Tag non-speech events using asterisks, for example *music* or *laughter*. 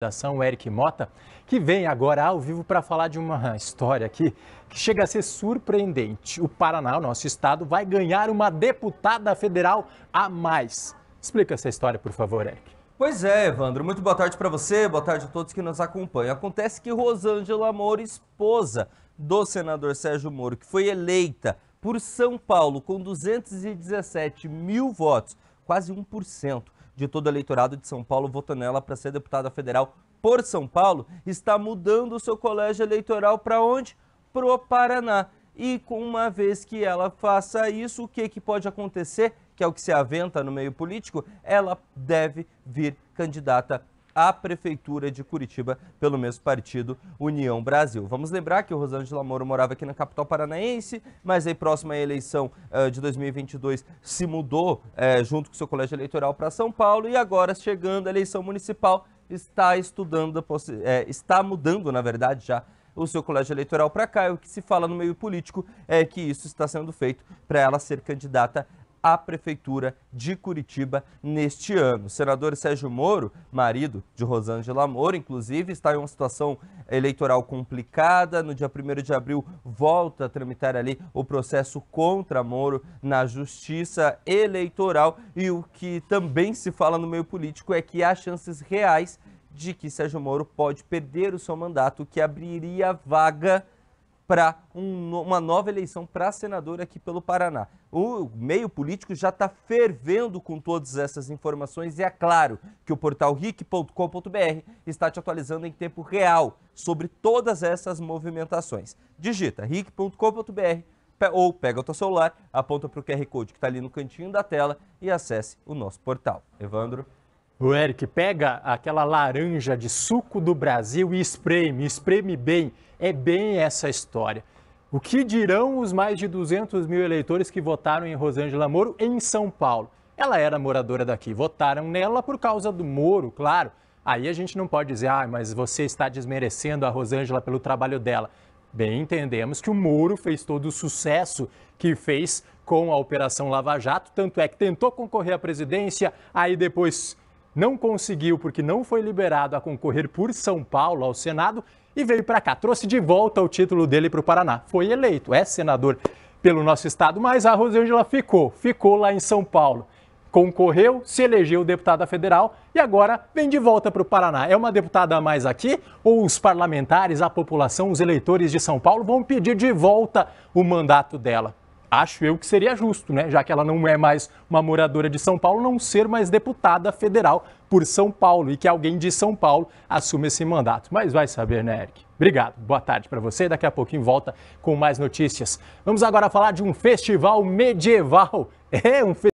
redação, Eric Mota, que vem agora ao vivo para falar de uma história aqui que chega a ser surpreendente. O Paraná, o nosso estado, vai ganhar uma deputada federal a mais. Explica essa história, por favor, Eric. Pois é, Evandro. Muito boa tarde para você, boa tarde a todos que nos acompanham. Acontece que Rosângela Moro, esposa do senador Sérgio Moro, que foi eleita por São Paulo com 217 mil votos, quase 1%, de todo o eleitorado de São Paulo votou nela para ser deputada federal por São Paulo, está mudando o seu colégio eleitoral para onde? Para o Paraná. E com uma vez que ela faça isso, o que, que pode acontecer? Que é o que se aventa no meio político, ela deve vir candidata à Prefeitura de Curitiba pelo mesmo partido União Brasil. Vamos lembrar que o Rosângela Moro morava aqui na capital paranaense, mas aí próxima à eleição uh, de 2022 se mudou uh, junto com seu colégio eleitoral para São Paulo e agora chegando à eleição municipal está estudando, é, está mudando, na verdade, já o seu colégio eleitoral para cá. E o que se fala no meio político é que isso está sendo feito para ela ser candidata à Prefeitura de Curitiba neste ano. O senador Sérgio Moro, marido de Rosângela Moro, inclusive, está em uma situação eleitoral complicada. No dia 1 de abril, volta a tramitar ali o processo contra Moro na Justiça Eleitoral. E o que também se fala no meio político é que há chances reais de que Sérgio Moro pode perder o seu mandato, que abriria vaga para um, uma nova eleição para senador aqui pelo Paraná. O meio político já está fervendo com todas essas informações e é claro que o portal ric.com.br está te atualizando em tempo real sobre todas essas movimentações. Digita ric.com.br ou pega o teu celular, aponta para o QR Code que está ali no cantinho da tela e acesse o nosso portal. Evandro. O Eric, pega aquela laranja de suco do Brasil e espreme, espreme bem. É bem essa história. O que dirão os mais de 200 mil eleitores que votaram em Rosângela Moro em São Paulo? Ela era moradora daqui, votaram nela por causa do Moro, claro. Aí a gente não pode dizer, ah, mas você está desmerecendo a Rosângela pelo trabalho dela. Bem, entendemos que o Moro fez todo o sucesso que fez com a Operação Lava Jato, tanto é que tentou concorrer à presidência, aí depois não conseguiu porque não foi liberado a concorrer por São Paulo ao Senado e veio para cá. Trouxe de volta o título dele para o Paraná. Foi eleito, é senador pelo nosso estado, mas a Rosângela ficou, ficou lá em São Paulo. Concorreu, se elegeu deputada federal e agora vem de volta para o Paraná. É uma deputada a mais aqui ou os parlamentares, a população, os eleitores de São Paulo vão pedir de volta o mandato dela? acho eu que seria justo, né? Já que ela não é mais uma moradora de São Paulo, não ser mais deputada federal por São Paulo e que alguém de São Paulo assuma esse mandato. Mas vai saber, né, Eric? Obrigado. Boa tarde para você. Daqui a pouquinho volta com mais notícias. Vamos agora falar de um festival medieval. *laughs* É um festival